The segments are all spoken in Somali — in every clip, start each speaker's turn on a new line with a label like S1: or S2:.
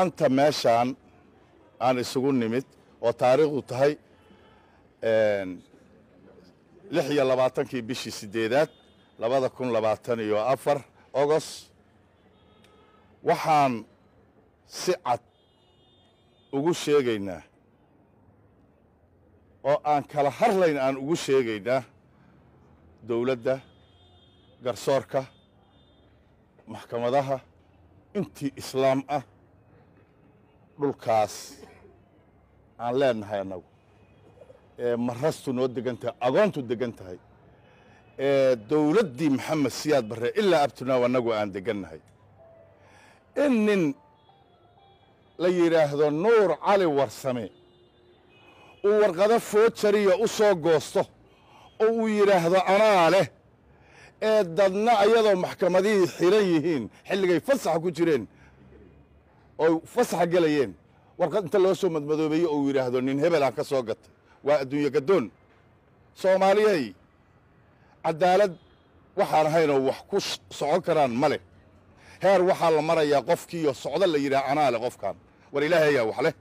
S1: anta meeshaan aan isugu nimid oo taariikhdu tahay lix iyo labaatankii bishii siddeedaad labada kun labaatan iyo afar ogos waxaan si cad ugu sheegaynaa oo aan kala harlayn aan ugu sheegaynaa dowladda garsoorka maxkamadaha intii islaam ah dhulkaas aan leenahay annagu marastu noo degan tahay agoontu degan tahay ee dawladdii maxamed siyaad barre ilaa abtinaaw annagu aan degannahay in nin la yidhaahdo nuur cali warsame uu warqado foojariya u soo goosto oo uu yidhaahdo anaa leh ee dadna ayadoo maxkamadihii xilan yihiin xilligay fasaxa ku jireen oo fasaxa gelayeen warqad inta loo soo madmadoobeeye uu yidhaahdo nin hebelaan ka soo gatay waa adduunye gaddoon soomaaliyahay cadaalad waxaan ahaynoo wax ku socon karaan ma leh heer waxaa la marayaa qofkiiyo socdo la yidhaha anaa leh qofkaan war ilaahay ayaa wax leh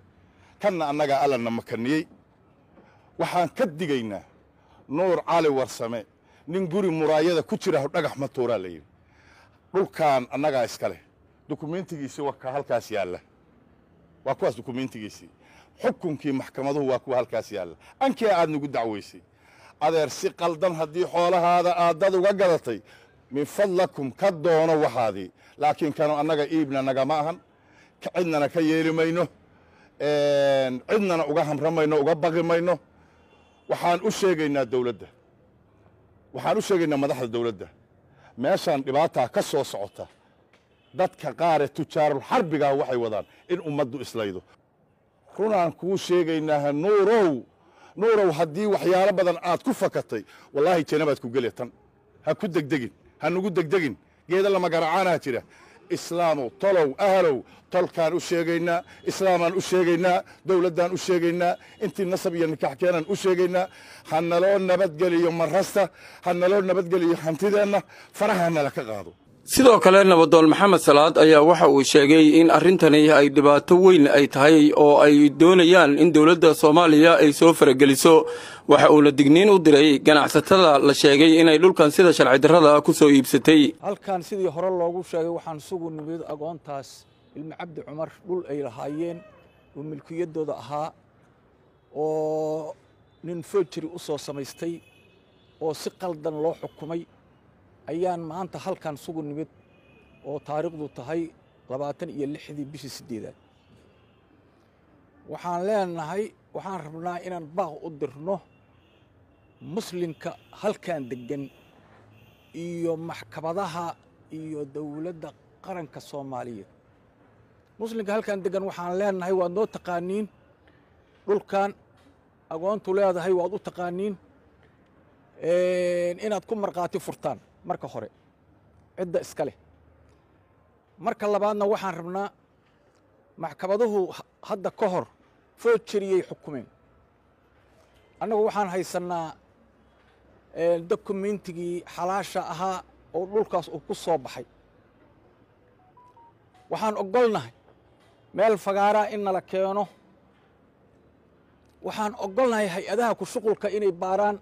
S1: kanna annagaa allana makaniyey waxaan ka digaynaa nuur cali warsame nin guri muraayada ku jira dhagax ma tuuraa la yidhi dhulkaan annagaa iska leh dukumentigiisi ka halkaas yaalla waa kuwaas dukumentigiisii xukunkii maxkamaduhu waa kuwa halkaas yaalla ankii aad nagu dacwaysay adeer si qaldan haddii xoolahaada aad dad uga gadatay min fadlakum ka doono waxaadii laakiin kanu annaga iibna nagama ahan cidnana ka yeeli mayno cidnana uga hamramayno uga baqi mayno waxaan u sheegaynaa dowladda waxaan u sheegaynaa madaxda dowladda meeshaan dhibaataa ka soo socota dadka qaare tujaarulxarbigaa ah waxay wadaan in ummaddu islaydo runaan kuu sheegaynaaha nuurow nuurow haddii waxyaalo badan aad ku fakatay wallaahi janabaad ku geliya tan ha ku degdegin ha nugu degdegin geeda lama garacaanaha jira islaamow tolow ahalow tolkaan u sheegaynaa islaamaan u sheegaynaa dowladdaan u sheegaynaa intii nasab iyo nikax keenaan u sheegaynaa ha naloo nabadgeliyo marrasta ha naloo nabadgeliyo hantideenna faraha nala ka qaado
S2: sidoo kale nabadoon maxamed salaad ayaa waxa uu sheegay in arrintani ay dhibaato weyn ay tahay oo ay doonayaan in dowladda soomaaliya ay soo farageliso waxa uuna digniin u diray ganacsatada la sheegay inay dhulkan sida sharci darrada ku soo iibsatay halkan sidii hore loogu sheegay waxaan sugu nimid agoontaas ilmi cabdi cumar dhul ay lahaayeen oo milkiyadooda ahaa oo nin fojari u soo samaystay oo si qaldan loo xukumay ayaan maanta halkan sugu nimid oo taariikhdu tahay labaatan iyo lixdii bishii sideedaad waxaan leenahay waxaan rabnaa inaan baaq u dirno muslimka halkan deggan iyo maxkamadaha iyo dowladda qaranka soomaaliyeed muslimka halkan deggan waxaan leenahay waad noo taqaaniin dhulkan agoontu leedahay waad u taqaaniin inaad ku markhaati furtaan marka hore cidda iska leh marka labaadna waxaan rabnaa maxkamaduhu hadda ka hor forjeriyay xukumeen annagu waxaan haysannaa dokumentigii xalaasha ahaa oo dhulkaas uu ku soo baxay waxaan ogolnahay meel fagaaraa in nala keeno waxaan ogolnahay hay-adaha ku shuqulka inay baaraan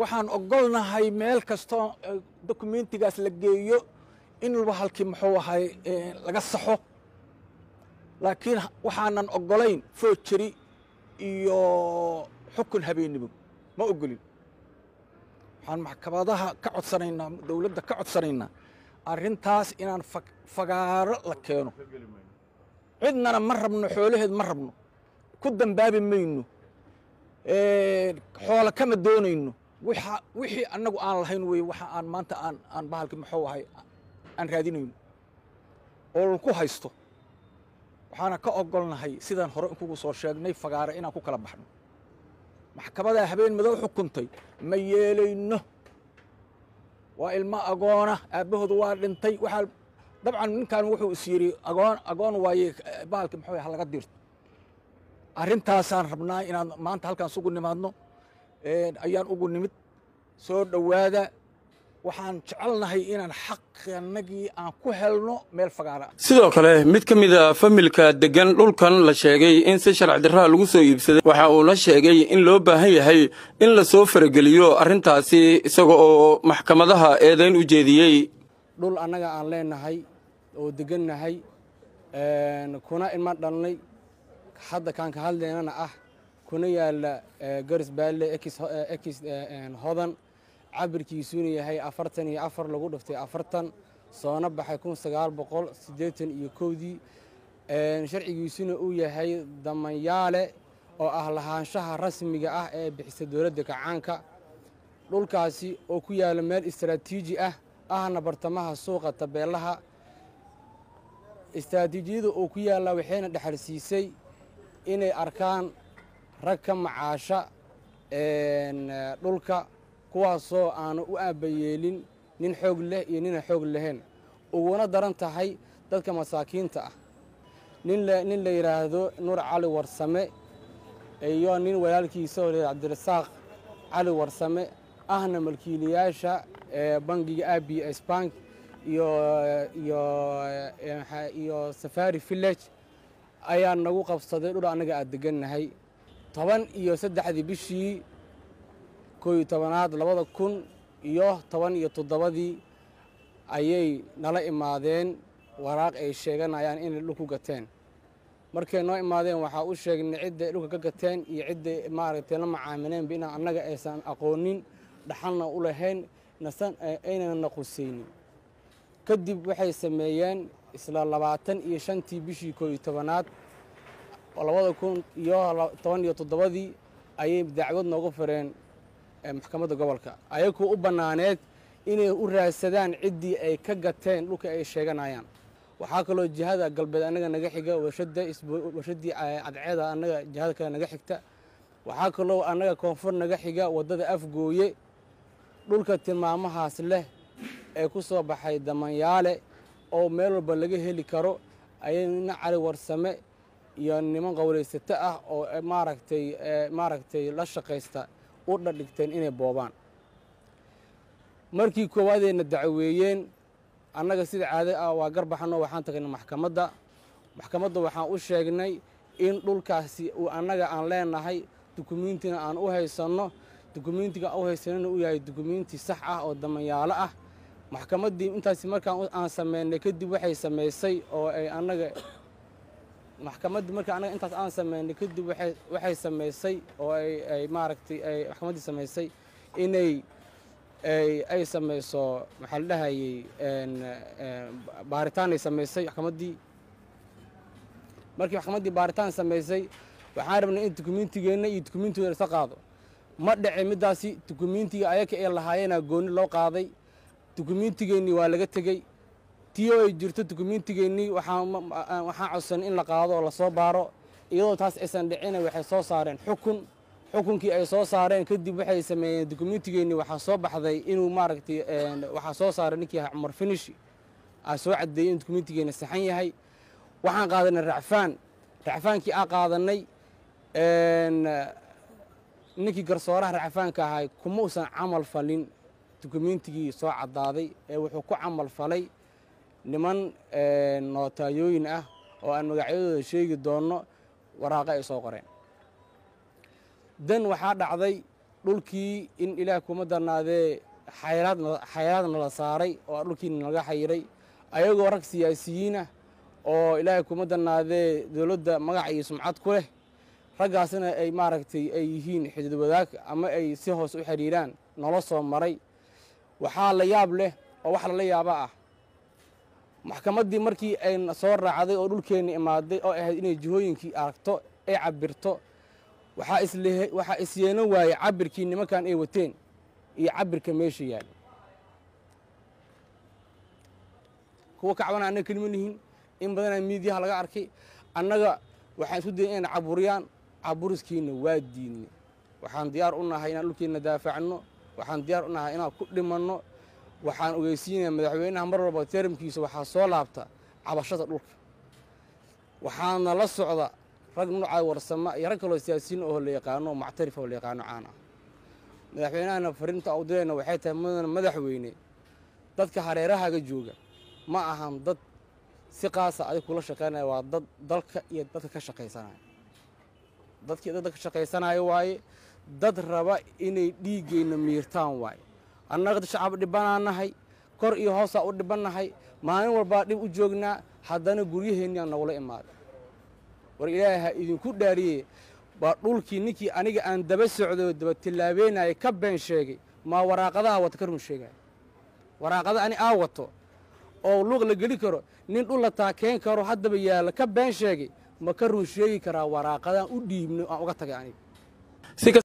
S2: waxaan ogolnahay meel kastoo e, dokumentigaas la geeyo in luba halkii muxuu ahay e, laga saxo laakiin waxaanan ogolayn foojeri iyo xukun habeenibo ma ogolin waxaan maxkamadaha ka codsanaynaa dowladda ka codsanaynaa arrintaas inaan fagaaro la keeno cidnana ma rabno xoolaheed ma rabno ku dambaabi mayno e, xoolo kama doonayno wixii annagu aan lahayn wey waxa aan maanta aan bahalki muxuu ahay aan raadinayno oo ku haysto waxaana ka ogolnahay sidaan hore kugu soo sheegnay fagaare inaan ku kala baxno maxkamadaa habeen madow xukuntay ma yeelayno waa ilmo agoona ah, aabahoodu waa dhintay waxaa dabcan ninkan wuxuu is yidhi agoon agoon waaye bahalki muxuu ha laga diirto arrintaasaan rabnaa inaan maanta halkaan sugu nimaadno ayaan ugu nimid soo dhowaada waxaan jecelnahay inaan xaqanagii aan ku helno meel fagaara sidoo kale mid ka mid a ah familka deggan dhulkan la sheegay in si sharci darraa lagu soo iibsaday waxa uuna sheegay in loo baahan yahay in lasoo farageliyo arrintaasi isaga oo maxkamadaha eedayn u jeediyey
S3: dhul annaga aan leenahay oo degannahay kuna ilma dhalnay hadda kaan ka hadlaynana ah kuna yaalla eh, garis baalle eh, eh, hodan cabirkiisuna yahay afartan iyo afar lagu dhiftay afartan soona baxay kun sagaal boqol siddeetan iyo kowdii sharcigiisuna uu yahay damanyaale oo ah lahaanshaha rasmiga ah ee bixisa dowladda kacaanka dhulkaasi oo ku yaala meel istaraatiiji ah ahna bartamaha suuqa tabeelaha istaraatiijiyada uu ku yaalla waxayna dhexalsiisay inay arkaan rag ka macaasha dhulka kuwaasoo aanu u aabbayeelin nin xoog leh iyo nina xoog lahayn uguna daran tahay dadka masaakiinta ah nin la yidhaahdo nuur cali warsame iyo nin walaalkiisao la cabdirasaaq cali warsame ahna malkiiliyaasha bangiga abi sbank iyo safari village ayaa nagu qabsaday dhul annaga aad degannahay toban iyo saddexdii bishii koo iyo tobanaad labada kun iyo toban iyo toddobadii ayay nala imaadeen waraaq ay sheeganayaan inay dhul ku gateen markay noo imaadeen waxaa u sheegnay cidday dhulka ka gateen iyo cidday maaragtay la macaamileenba inaan annaga aysan aqoonin dhaxalna u lahayn nasan e, aynana qusaynin kadib waxay sameeyeen isla labaatan iyo shantii bishii koo iyo tobanaad labada kun iyo toban iyo toddobadii ayay dacwad noogu fareen maxkamadda gobolka ayakoo u bannaaneed inay u raadsadaan ciddii ay ka gateen dhulka ay sheeganayaan waxaa kaloo jihada galbeed annaga naga xiga warshadii cadceeda annaga jihada kale naga xigta waxaa kaloo annaga koonfur naga xiga waddada afgooye dhulka tilmaamahaas leh ee ku soo baxay damanyaale oo meel walba laga heli karo ayayna cali warsame iyo niman qowlaysato ah oo eh, maaragtay eh, maaragtay la shaqaysta u dhadhigteen inay boobaan markii koowaadeena dacweeyeen annaga sida caada ah waa garbaxanoo waxaan tagnay maxkamadda maxkamadda waxaan u sheegnay in dhulkaasi uu annaga aan leenahay dukumiintina aan u haysanno dukumiintiga aan u haysanana uu yahay dukumiinti sax ah oo damanyaalo ah maxkamaddii intaasi markaan aan sameynay kadib waxay samaysay oo ay annaga maxkamaddu marka anaga intaas aan samaynay kadib waxay samaysay oo ay maaragtay maxkamaddii samaysay inay ay samayso maxaa la dhahayey baaritaanay samaysay maxkamaddii markii maxkamaddii baaritaan samaysay waxaan rabnay in dukumiintigeenna iyo dukumiintooda isa qaado ma dhacin middaasi dukumiintiga ayaka ee lahaayeenaa gooni loo qaaday dukumiintigeennii waa laga tegey tii ay jirto dukumeentigeennii waxaa ah, codsan in la qaado oo lasoo baaro iyadoo taas aysan dhicina waxay soo saareen xukun xukunkii ay soo saareen kadib waxay sameeyeen dukumeentigeennii waxaa soo baxday inuu maaragtay waxaa soo saaray ninkii ah cumar finishi aa soo caddeeyey in dukumeentigeena saxan yahay waxaan qaadanay racfaan racfaankii aa qaadannay ninkii garsooraha racfaanka ahay kuma usan camal falin dukumeentigii soo caddaaday ee wuxuu ku camal falay niman eh, nootaayooyin ah oo aan magacyadooda sheegi doonno waraaqa ay soo qoreen dan waxaa dhacday dhulkii in ilaah kuma darnaadee xayraad nala saaray oo dhulkiina nalaga xayiray ayagoo rag siyaasiyiin ah oo ilaahay kuma darnaadee dowladda magac iyo sumcad ku leh raggaasina ay maaragtay ay yihiin xidid ama ay si hoos u xidhiiraan nolo soo maray waxaa la yaab leh oo wax lala yaaba ah maxkamaddii markii ayna soo raacday oo dhulkeenna imaaday oo ahayd inay jihooyinkii aragto ee cabirto waxaa isyeeno waayey cabirkii nimankan ay wateen iyo cabirka meesha yaal kuwa ka annaga kelma lihiin in badanaa miidiyaha laga arkay annaga waxaan isu dayay inayna caburiyaan caburiskiina waa diidnay waxaan diyaar u nahay inaan dhulkeenna daafacno waxaan diyaar u nahay inaan ku dhimanno waxaan ogeysiinaya madaxweynaha mar walba termkiisa waxaa soo laabta cabashada dhulka waxaana la socda rag nuucaa warsama iyo rag kaloo siyaasiyiin oo la yaqaano muctarif oo la yaqaano caan ah. madaxweynahana fariinta u dirayna waxay tahay mudan madaxweyne dadka hareerahaaga jooga ma ahan dad si qaasa adig ah kula shaqaynaya waa dad dalka iyo dadka ka shaqaysanaya dadka dadka ka shaqaysanaayo waaye dad raba inay dhiiggeyna miirtaan waaye annagad shacab dhibanaa nahay kor iyo hoosaa u dhiban nahay maalin walbaa dhib u joognaa haddana guryaheennaa nagula imaaday war ha idinku dhaariye baa dhulkii ninkii aniga aan daba socdo daba tillaabeenaya ka been sheegay maa waraaqadaha wata ka run sheegaya waraaqada ani aa wato oo luuq la geli karo nin dhul la taakeen karo haddaba yaalla ka been sheegay ma ka run sheegi karaa waraaqadaan u dhiibno aan uga tagay aniga